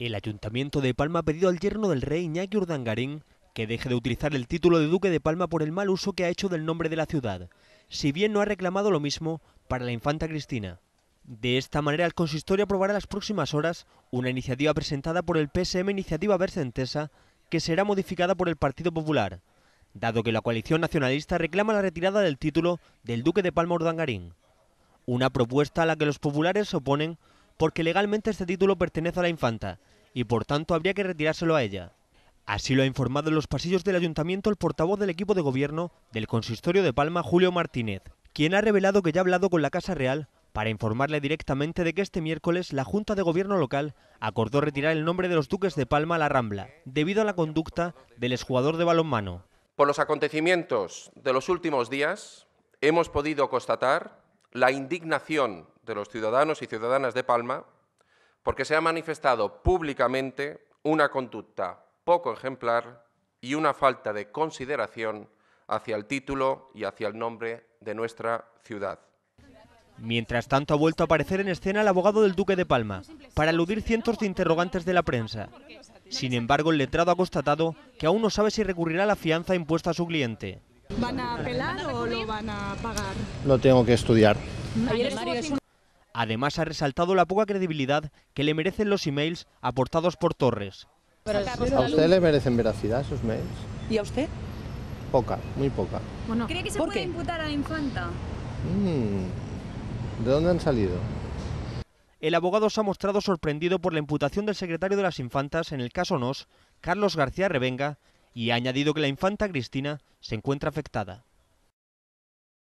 El Ayuntamiento de Palma ha pedido al yerno del rey Iñaki Urdangarín que deje de utilizar el título de Duque de Palma por el mal uso que ha hecho del nombre de la ciudad, si bien no ha reclamado lo mismo para la infanta Cristina. De esta manera, el consistorio aprobará las próximas horas una iniciativa presentada por el PSM Iniciativa Vercentesa que será modificada por el Partido Popular, dado que la coalición nacionalista reclama la retirada del título del Duque de Palma Urdangarín. Una propuesta a la que los populares se oponen porque legalmente este título pertenece a la infanta y por tanto habría que retirárselo a ella. Así lo ha informado en los pasillos del ayuntamiento el portavoz del equipo de gobierno del consistorio de Palma, Julio Martínez, quien ha revelado que ya ha hablado con la Casa Real para informarle directamente de que este miércoles la Junta de Gobierno local acordó retirar el nombre de los duques de Palma a la Rambla, debido a la conducta del exjugador de balonmano. Por los acontecimientos de los últimos días, hemos podido constatar la indignación de los ciudadanos y ciudadanas de Palma porque se ha manifestado públicamente una conducta poco ejemplar y una falta de consideración hacia el título y hacia el nombre de nuestra ciudad. Mientras tanto, ha vuelto a aparecer en escena el abogado del Duque de Palma, para eludir cientos de interrogantes de la prensa. Sin embargo, el letrado ha constatado que aún no sabe si recurrirá a la fianza impuesta a su cliente. ¿Van a apelar o lo van a pagar? Lo tengo que estudiar. Además, ha resaltado la poca credibilidad que le merecen los emails aportados por Torres. ¿A usted le merecen veracidad sus mails? ¿Y a usted? Poca, muy poca. Bueno, ¿Cree que se puede imputar a Infanta? Mm, ¿De dónde han salido? El abogado se ha mostrado sorprendido por la imputación del secretario de las Infantas en el caso NOS, Carlos García Revenga, y ha añadido que la infanta Cristina se encuentra afectada.